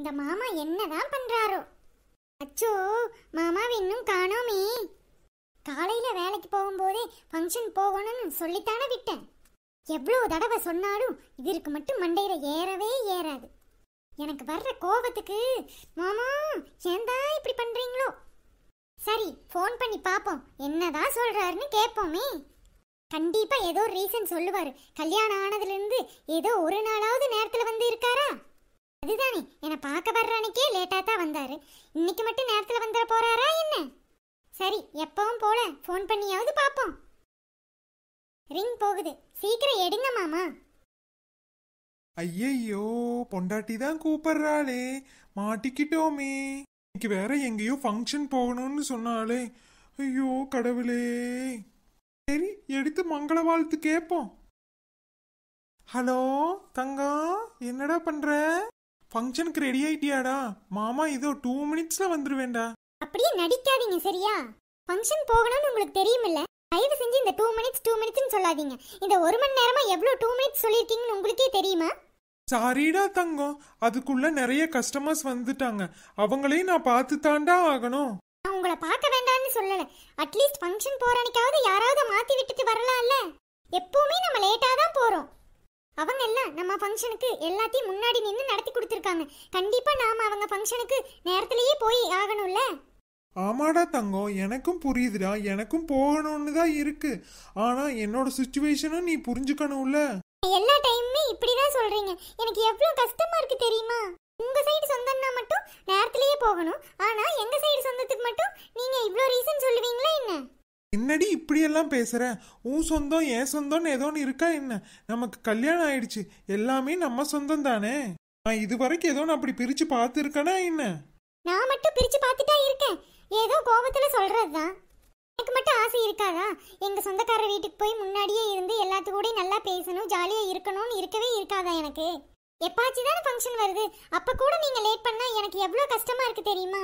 இந்த மாமா என்னதான் பண்றாரோ அச்சோ மாமா இன்னும் காணோமே காலையில வேலைக்கு போகும்போதே ஃபங்க்ஷன் போகணும்னு சொல்லித்தானே விட்டேன் எவ்வளோ தடவை சொன்னாலும் இதற்கு மட்டும் மண்டையில ஏறவே ஏறாது எனக்கு வர்ற கோபத்துக்கு மாமா ஏந்தா இப்படி பண்றீங்களோ சரி ஃபோன் பண்ணி பார்ப்போம் என்னதான் சொல்றாருன்னு கேட்போமே கண்டிப்பா ஏதோ ரீசன் சொல்லுவாரு கல்யாணம் ஆனதுலேருந்து ஏதோ ஒரு நாளாவது நேரத்தில் வந்து இருக்காரா அதுதானே என்னை பார்க்க வர்ற அன்னைக்கே லேட்டாக தான் வந்தாரு இன்னைக்கு மட்டும் நேரத்தில் வந்துட போறாரா என்ன சரி எப்பவும் போல ஃபோன் பண்ணியாவது பார்ப்போம் ரிங் போகுது சீக்கிரம் எடுங்க மாமா ஐயையோ பொண்டாட்டி தான் கூப்பிடுறாளே மாட்டிக்கிட்டோமே இன்னைக்கு வேற எங்கேயோ ஃபங்க்ஷன் போகணும்னு சொன்னாலே ஐயோ கடவுளே சரி எடுத்து மங்கள வாழ்த்து கேட்போம் ஹலோ தங்கம் என்னடா பண்ற ஃபங்க்ஷனுக்கு ரெடி ஆயிட்டியாடா மாமா இதோ டூ மினிட்ஸ்ல வந்துருவேண்டா அப்படியே நடிக்காதீங்க சரியா ஃபங்க்ஷன் போகணும்னு உங்களுக்கு தெரியுமில்ல தயவு செஞ்சு இந்த டூ மினிட்ஸ் டூ மினிட்ஸ்னு சொல்லாதீங்க இந்த ஒரு மணி நேரமா எவ்வளோ டூ மினிட்ஸ் சொல்லியிருக்கீங்கன்னு உங்களுக்கே தெரியுமா சாரிடா தங்கம் அதுக்குள்ள நிறைய கஸ்டமர்ஸ் வந்துட்டாங்க அவங்களையும் நான் பார்த்து தாண்டா ஆகணும் நான் உங்களை பார்க்க வேண்டாம்னு சொல்லல அட்லீஸ்ட் ஃபங்க்ஷன் போற அன்னைக்காவது யாராவது மாத்தி விட்டுட்டு வரலாம்ல எப்பவுமே நம்ம லேட்டா தான் போறோம் அவங்க எல்லாம் நம்ம ஃபங்க்ஷனுக்கு எல்லாத்தையும் முன்னாடி நின்று நடத்தி கொடுத்துருக்காங்க கண்டிப்பா நாம அவங்க ஃபங்க்ஷனுக்கு நேரத்திலேயே போய் ஆகணும்ல ஆமாடா தங்கம் எனக்கும் புரியுதுடா எனக்கும் போகணும்னு தான் இருக்கு ஆனா என்னோட சுச்சுவேஷனும் நீ புரிஞ்சுக்கணும்ல எல்லா டைமுமே இப்படிதான் சொல்றீங்க எனக்கு எவ்வளவு கஷ்டமா இருக்கு தெரியுமா உங்க சைடு சொந்தம்னா மட்டும் நேரத்திலேயே போகணும் என்னடி இப்படியெல்லாம் பேசுகிற உன் சொந்தம் என் சொந்தம்னு ஏதோன்னு இருக்கா என்ன நமக்கு கல்யாணம் ஆயிடுச்சு எல்லாமே நம்ம சொந்தம் தானே நான் இது வரைக்கும் ஏதோ நான் அப்படி பிரிச்சு பார்த்துருக்கனா என்ன நான் மட்டும் பிரிச்சு பார்த்துட்டா இருக்கேன் ஏதோ கோபத்துல சொல்றதுதான் எனக்கு மட்டும் ஆசை இருக்காதா எங்க சொந்தக்காரர் வீட்டுக்கு போய் முன்னாடியே இருந்து எல்லாத்து கூட நல்லா பேசணும் ஜாலியா இருக்கணும்னு இருக்கவே இருக்காதா எனக்கு எப்பாச்சு தானே ஃபங்க்ஷன் வருது அப்ப கூட நீங்க லேட் பண்ணா எனக்கு எவ்வளவு கஷ்டமா இருக்கு தெரியுமா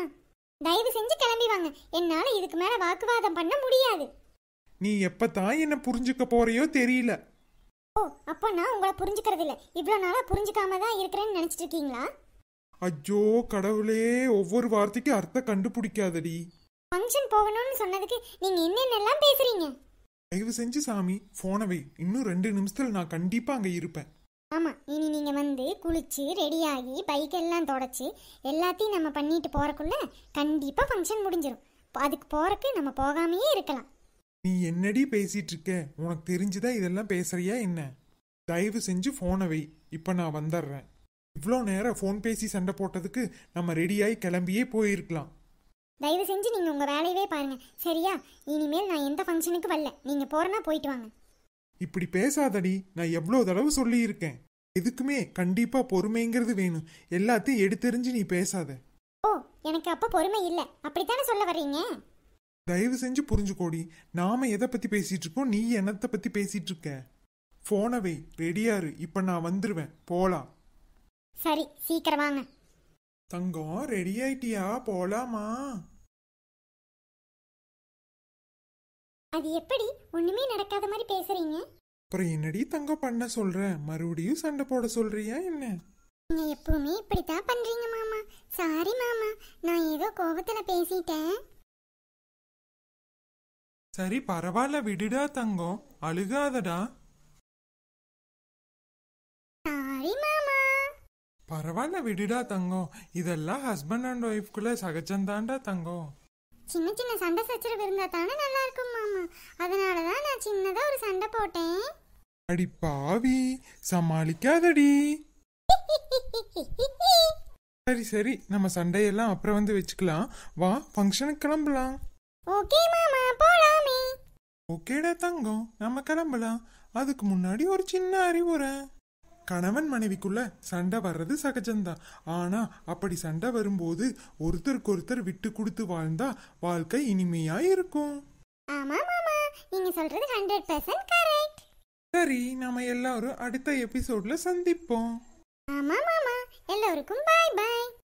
தயவு செஞ்சு கிளம்பி வாங்க என்னால இதுக்கு மேல வாக்குவாதம் பண்ண முடியாது நீ எப்பதான் என்ன புரிஞ்சுக்க போறியோ தெரியல ஓ அப்போ நான் உங்களை புரிஞ்சுக்கிறது இல்ல இவ்வளவு நாளா புரிஞ்சுக்காம தான் இருக்கிறேன்னு நினைச்சிட்டு இருக்கீங்களா ஐயோ கடவுளே ஒவ்வொரு வார்த்தைக்கு அர்த்தம் கண்டுபிடிக்காதடி ஃபங்க்ஷன் போகணும்னு சொன்னதுக்கு நீங்க என்னென்னலாம் பேசுறீங்க தயவு செஞ்சு சாமி போனவை இன்னும் ரெண்டு நிமிஷத்துல நான் கண்டிப்பா அங்க இருப்பேன் ஆமாம் இனி நீங்கள் வந்து குளித்து ரெடியாகி பைக்கெல்லாம் தொடச்சி எல்லாத்தையும் நம்ம பண்ணிட்டு போகிறக்குள்ள கண்டிப்பாக ஃபங்க்ஷன் முடிஞ்சிடும் அதுக்கு போகிறக்கு நம்ம போகாமையே இருக்கலாம் நீ என்னடி பேசிட்டு இருக்க உனக்கு தெரிஞ்சுதா இதெல்லாம் பேசுறியா என்ன தயவு செஞ்சு ஃபோனை வை இப்போ நான் வந்துடுறேன் இவ்வளோ நேரம் ஃபோன் பேசி சண்டை போட்டதுக்கு நம்ம ரெடியாகி கிளம்பியே போயிருக்கலாம் தயவு செஞ்சு நீங்கள் உங்கள் வேலையவே பாருங்கள் சரியா இனிமேல் நான் எந்த ஃபங்க்ஷனுக்கு வரல நீங்கள் போகிறனா போயிட்டு வாங்க இப்படி பேசாதடி நான் எவ்வளோ தடவை சொல்லியிருக்கேன் எதுக்குமே கண்டிப்பா பொறுமைங்கிறது வேணும் எல்லாத்தையும் எடுத்தெறிஞ்சு நீ பேசாத ஓ எனக்கு அப்ப பொறுமை இல்ல அப்படித்தானே சொல்ல வர்றீங்க தயவு செஞ்சு புரிஞ்சுக்கோடி நாம எதை பத்தி பேசிட்டு இருக்கோம் நீ என்னத்தை பத்தி பேசிட்டு இருக்க போனை வை ரெடியாரு இப்ப நான் வந்துருவேன் போலாம் சரி சீக்கிரம் வாங்க தங்கம் ரெடி ஆயிட்டியா போலாமா அது எப்படி ஒண்ணுமே நடக்காத மாதிரி பேசுறீங்க அப்புறம் என்னடி தங்கம் பண்ண சொல்ற மறுபடியும் சண்டை போட சொல்றியா என்ன நீங்க எப்பவுமே இப்படித்தான் பண்றீங்க மாமா சாரி மாமா நான் ஏதோ கோபத்துல பேசிட்டேன் சரி பரவாயில்ல விடுடா தங்கம் அழுகாதடா சாரி மாமா பரவாயில்ல விடுடா தங்கம் இதெல்லாம் ஹஸ்பண்ட் அண்ட் ஒய்ஃப்குள்ள சகஜம்தான்டா தங்கம் சின்ன சின்ன சண்டை சச்சரவு இருந்தா தானே நல்லா இருக்கும் மாமா அதனால தான் நான் சின்னதா ஒரு சண்டை போட்டேன் அடி பாவி சமாளிக்காதடி சரி சரி நம்ம சண்டையெல்லாம் அப்புறம் வந்து வச்சுக்கலாம் வா ஃபங்க்ஷனுக்கு கிளம்பலாம் ஓகே மாமா போலாமே ஓகேடா தங்கம் நம்ம கிளம்பலாம் அதுக்கு முன்னாடி ஒரு சின்ன அறிவுரை கணவன் மனைவிக்குள்ள சண்டை வர்றது சகஜம்தான் ஆனா அப்படி சண்டை வரும்போது ஒருத்தருக்கு ஒருத்தர் விட்டு கொடுத்து வாழ்ந்தா வாழ்க்கை இனிமையா இருக்கும் ஆமா சரி நாம எல்லாரும் அடுத்த எபிசோட்ல சந்திப்போம் ஆமா எல்லாருக்கும் பாய் பாய்